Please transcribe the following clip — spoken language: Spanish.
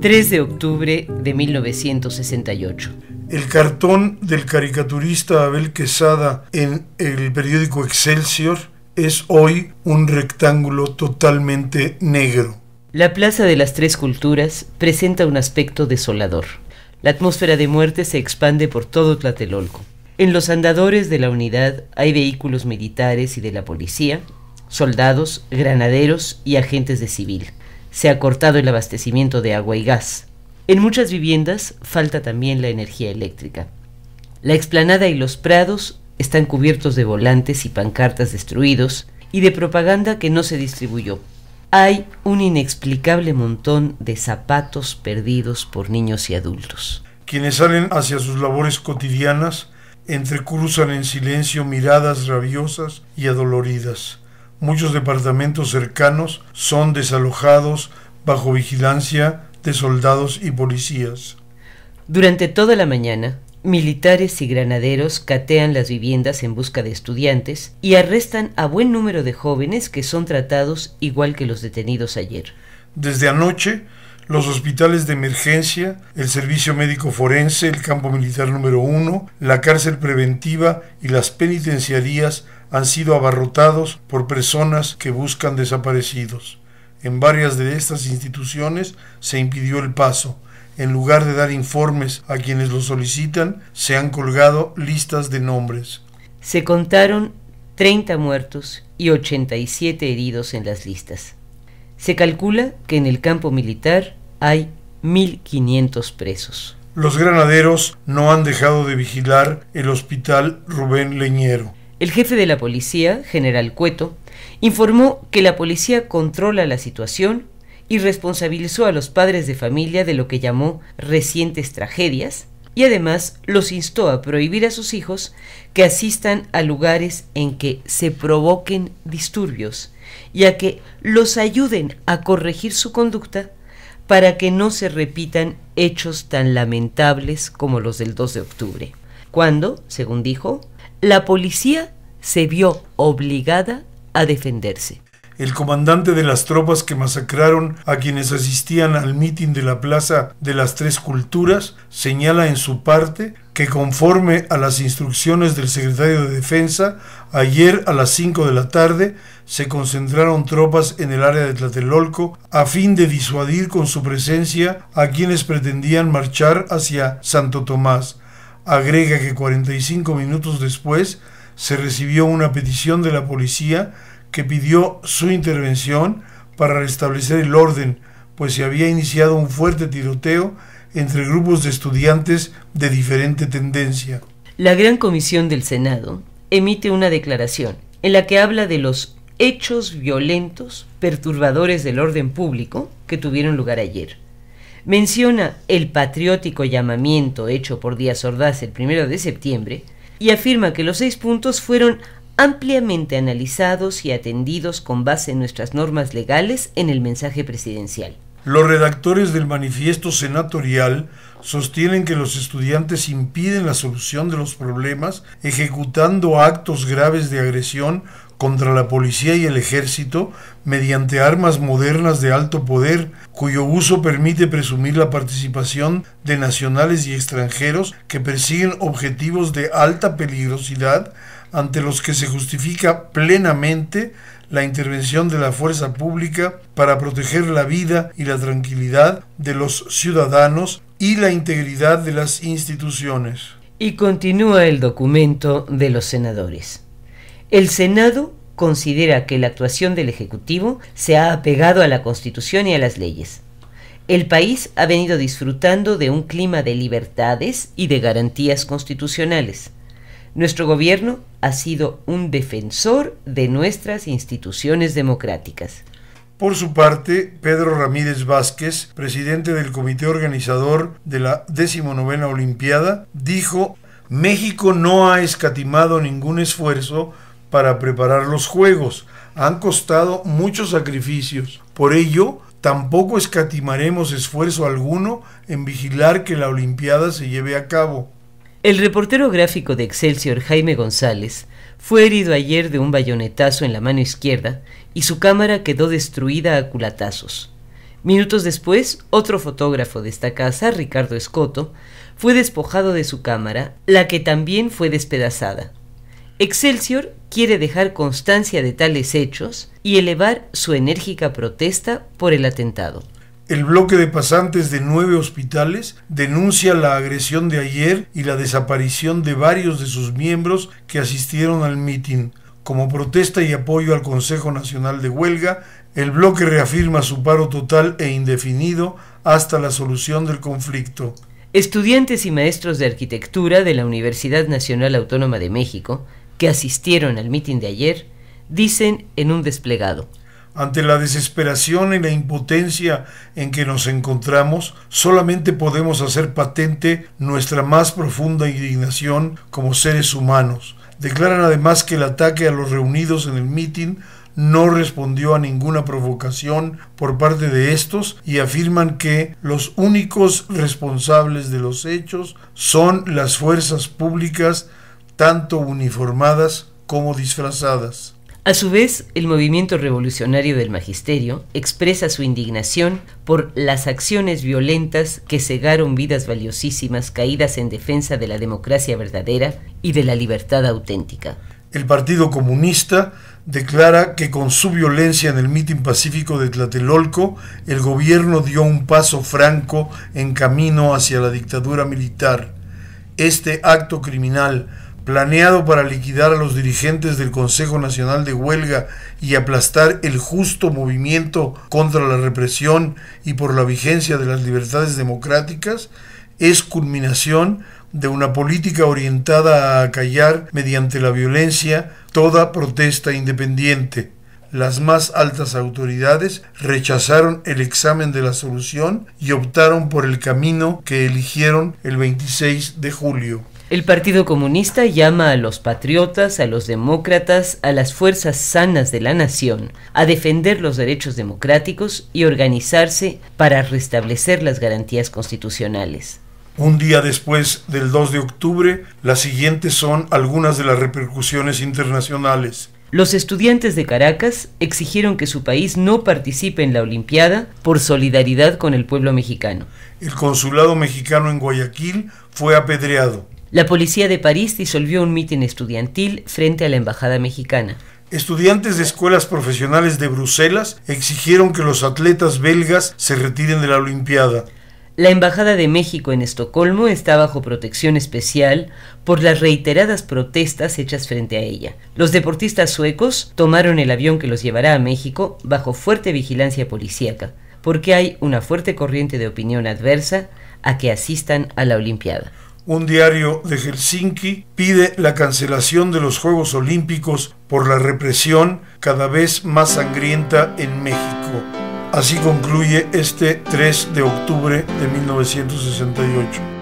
3 de octubre de 1968. El cartón del caricaturista Abel Quesada en el periódico Excelsior es hoy un rectángulo totalmente negro. La Plaza de las Tres Culturas presenta un aspecto desolador. La atmósfera de muerte se expande por todo Tlatelolco. En los andadores de la unidad hay vehículos militares y de la policía, soldados, granaderos y agentes de civil. Se ha cortado el abastecimiento de agua y gas. En muchas viviendas falta también la energía eléctrica. La explanada y los prados están cubiertos de volantes y pancartas destruidos y de propaganda que no se distribuyó. Hay un inexplicable montón de zapatos perdidos por niños y adultos. Quienes salen hacia sus labores cotidianas entrecruzan en silencio miradas rabiosas y adoloridas. Muchos departamentos cercanos son desalojados bajo vigilancia de soldados y policías. Durante toda la mañana, militares y granaderos catean las viviendas en busca de estudiantes y arrestan a buen número de jóvenes que son tratados igual que los detenidos ayer. Desde anoche, los hospitales de emergencia, el servicio médico forense, el campo militar número uno, la cárcel preventiva y las penitenciarías han sido abarrotados por personas que buscan desaparecidos. En varias de estas instituciones se impidió el paso. En lugar de dar informes a quienes lo solicitan, se han colgado listas de nombres. Se contaron 30 muertos y 87 heridos en las listas. Se calcula que en el campo militar hay 1.500 presos. Los granaderos no han dejado de vigilar el hospital Rubén Leñero. El jefe de la policía, general Cueto, informó que la policía controla la situación y responsabilizó a los padres de familia de lo que llamó recientes tragedias y además los instó a prohibir a sus hijos que asistan a lugares en que se provoquen disturbios y a que los ayuden a corregir su conducta para que no se repitan hechos tan lamentables como los del 2 de octubre, cuando, según dijo, la policía se vio obligada a defenderse. El comandante de las tropas que masacraron a quienes asistían al mitin de la Plaza de las Tres Culturas señala en su parte que conforme a las instrucciones del secretario de Defensa, ayer a las 5 de la tarde se concentraron tropas en el área de Tlatelolco a fin de disuadir con su presencia a quienes pretendían marchar hacia Santo Tomás. Agrega que 45 minutos después se recibió una petición de la policía que pidió su intervención para restablecer el orden, pues se había iniciado un fuerte tiroteo entre grupos de estudiantes de diferente tendencia. La Gran Comisión del Senado emite una declaración en la que habla de los hechos violentos perturbadores del orden público que tuvieron lugar ayer. Menciona el patriótico llamamiento hecho por Díaz Ordaz el primero de septiembre y afirma que los seis puntos fueron ampliamente analizados y atendidos con base en nuestras normas legales en el mensaje presidencial. Los redactores del manifiesto senatorial sostienen que los estudiantes impiden la solución de los problemas ejecutando actos graves de agresión contra la policía y el ejército mediante armas modernas de alto poder, cuyo uso permite presumir la participación de nacionales y extranjeros que persiguen objetivos de alta peligrosidad ante los que se justifica plenamente la intervención de la fuerza pública para proteger la vida y la tranquilidad de los ciudadanos y la integridad de las instituciones. Y continúa el documento de los senadores. El Senado considera que la actuación del Ejecutivo se ha apegado a la Constitución y a las leyes. El país ha venido disfrutando de un clima de libertades y de garantías constitucionales. Nuestro gobierno ha sido un defensor de nuestras instituciones democráticas. Por su parte, Pedro Ramírez Vázquez, presidente del comité organizador de la XIX Olimpiada, dijo, México no ha escatimado ningún esfuerzo para preparar los Juegos. Han costado muchos sacrificios. Por ello, tampoco escatimaremos esfuerzo alguno en vigilar que la Olimpiada se lleve a cabo. El reportero gráfico de Excelsior Jaime González fue herido ayer de un bayonetazo en la mano izquierda y su cámara quedó destruida a culatazos. Minutos después, otro fotógrafo de esta casa, Ricardo Escoto, fue despojado de su cámara, la que también fue despedazada. Excelsior quiere dejar constancia de tales hechos y elevar su enérgica protesta por el atentado. El bloque de pasantes de nueve hospitales denuncia la agresión de ayer y la desaparición de varios de sus miembros que asistieron al mitin. Como protesta y apoyo al Consejo Nacional de Huelga, el bloque reafirma su paro total e indefinido hasta la solución del conflicto. Estudiantes y maestros de arquitectura de la Universidad Nacional Autónoma de México, que asistieron al mitin de ayer, dicen en un desplegado. Ante la desesperación y la impotencia en que nos encontramos, solamente podemos hacer patente nuestra más profunda indignación como seres humanos. Declaran además que el ataque a los reunidos en el mitin no respondió a ninguna provocación por parte de estos y afirman que los únicos responsables de los hechos son las fuerzas públicas, tanto uniformadas como disfrazadas. A su vez, el movimiento revolucionario del magisterio expresa su indignación por las acciones violentas que cegaron vidas valiosísimas caídas en defensa de la democracia verdadera y de la libertad auténtica. El Partido Comunista declara que con su violencia en el mitin pacífico de Tlatelolco, el gobierno dio un paso franco en camino hacia la dictadura militar. Este acto criminal planeado para liquidar a los dirigentes del Consejo Nacional de Huelga y aplastar el justo movimiento contra la represión y por la vigencia de las libertades democráticas, es culminación de una política orientada a acallar mediante la violencia toda protesta independiente. Las más altas autoridades rechazaron el examen de la solución y optaron por el camino que eligieron el 26 de julio. El Partido Comunista llama a los patriotas, a los demócratas, a las fuerzas sanas de la nación, a defender los derechos democráticos y organizarse para restablecer las garantías constitucionales. Un día después del 2 de octubre, las siguientes son algunas de las repercusiones internacionales. Los estudiantes de Caracas exigieron que su país no participe en la Olimpiada por solidaridad con el pueblo mexicano. El consulado mexicano en Guayaquil fue apedreado. La policía de París disolvió un mitin estudiantil frente a la embajada mexicana. Estudiantes de escuelas profesionales de Bruselas exigieron que los atletas belgas se retiren de la Olimpiada. La Embajada de México en Estocolmo está bajo protección especial por las reiteradas protestas hechas frente a ella. Los deportistas suecos tomaron el avión que los llevará a México bajo fuerte vigilancia policíaca, porque hay una fuerte corriente de opinión adversa a que asistan a la Olimpiada. Un diario de Helsinki pide la cancelación de los Juegos Olímpicos por la represión cada vez más sangrienta en México. Así concluye este 3 de octubre de 1968.